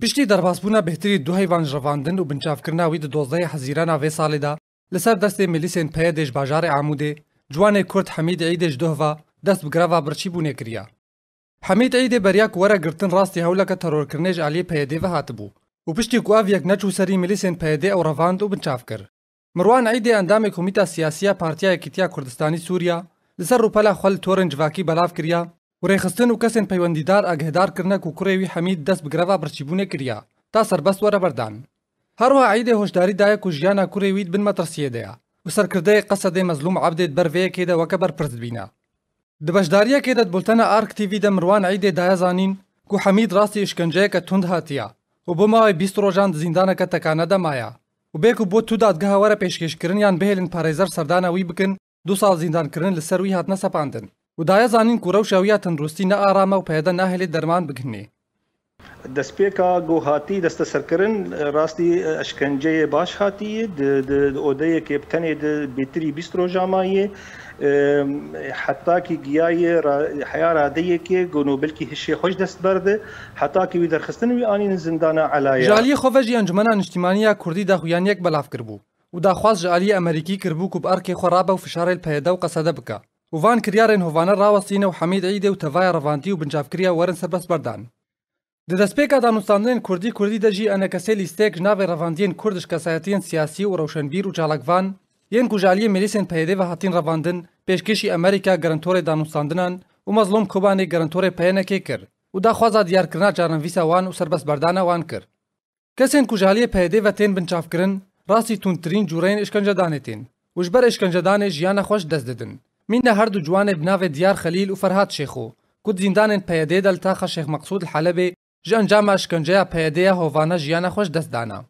Piştî derbasbûna bihtirî du heyvan rivandin û binçavkirina wî di dozdeyê hezîrana vê salê de li ser destê milîsên peyedê ji bajarê Amûdê ciwanê Kurd Hemîd Êdê ji duhva dest bi grava birçîbûnê kiriya. Hemîd Êdê beriya ku were girtin rastî hewleke terorkirinê ji aliyê peyedê ve hatibû û piştî ku ev yek neçû serî milîsên peyedê ew revand û binçav kir. Mirwan Êdê endamê Komîta Siyasiya Partiya Yekîtiya Kurdistanî Sûriya li ser rûpela xwe li torên civakî belav kiriya وڕێخستن و کەسێن پەیوەندیدار ئەگهدارکردنە و کوڕێوی حەمید دەست بگرەوە بچیبوونێ کریا تا سربەست وەرە بەردان هەروە عیدێ هۆشداری دایە و ژیانە کوڕێویت بن مەترسیەدەیە و سەرکردەیە قەسەدەی مەزلوم عبدێت بەرڤەیەکێدا وەکە بەرپرسبینە دبەشداریەکێدەت بولتەنە ئارکتیوی دەمروان عیدێ دایەزانین و حەمید ڕاستی شکنجەیە کە تند هاتیە و بۆ ماوەی بیست ڕۆژان زیندانەکە تەکانە دەمایە و بێک و بۆ تودادگەهاوەرە پێشکەشکردن یان بهێلن پارێزەر سەردانەوەی بکن دو ساڵ زیندانکردن لەسەروی هاتنە سەپاندن و دایە زانین کوڕە و شەویە تەندروستی نەئارامە و پەیدا ناهێلی دەرمان بگنێ دەستپێکا گۆهاتی دەستە سەرکردن ڕاستی ئەشکەنجەیە باش هاتیە ئۆدەیە کێبتەنێ بێتری بیستۆژامایە حتاکی گیایە حیا رادەیەکێ گۆنوبلکی هشێ خۆش دەست بەردە حتاکی وی دەرخستن وی ئاین زندانە علایە ژالی خۆڤژی ئەنجمەە نیشتیمانیا کوردی داخویان یەک بەلاف کردبوو و داخواست ژالی ئەمریکی کردبوو و بارکێ خۆرابە و فشارێل پەیدا و قەسەدە بکە وڤان کریارێن هۆوانە ڕاوەستینە و حەمید عیدێ و تەڤای ڕەڤاندی و بنجافکریا وەرن سەبەست بەردان دەستپێکا دانوستاندنێن کوردی کوردی دەژی ئەنەکەسێ لیستێک ناوێ ڕەڤاندین کوردش کەسایەتین سیاسی و ڕەوشنبیر و چاڵکڤان یەن کوژالیە ملیسێن پەیدەوە هاتین ڕەڤاندن پێشکەشی ئەمریکا گەرنتۆرە دانوستاندنان و مەزلوم کوبانێ گەرنتۆرە پەیەنەکێ کرد و داخوازا دیارکردنا جارنڤیساوان و سربەست بەردانەوان کرد کەسێن کوژالیە پەیدەوە تێن بنچافکردن ڕاستی تونترین جوورەین ئشکەنجەدانێتین وشبەر ئشکەنجەدانێ ژیانە خۆش دەست دەدن مینە هەردوو جوانێک بناوێت دیار خلیل و فرهاد شیخو زندان فەرهاات شێخۆ کورد زیندانێن پەیەدێ دەلتاخە شێخ مەقصود حەلبێ ژ جیان خوش دست هۆڤانە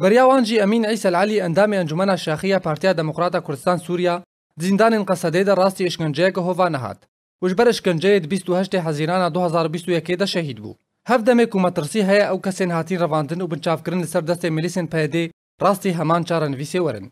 بریا وان جی امین عیسی العلی اندام انجمن شاخیه پارتیا دموکراتە کوردستان سووریا زیندانین قەسەدەیدا ڕاستی شکنجەیەکە هۆڤانەهات وشبەر اشکنجه 28 حزیران 2021 دە شەهید بوو هەفدەمێک و مەترسی هەیە او کەسێن هاتی ڕەواندن و بنچافکردن لەسەر دەستی ملیسن پەیەدێ همان چارن ویسی ورن.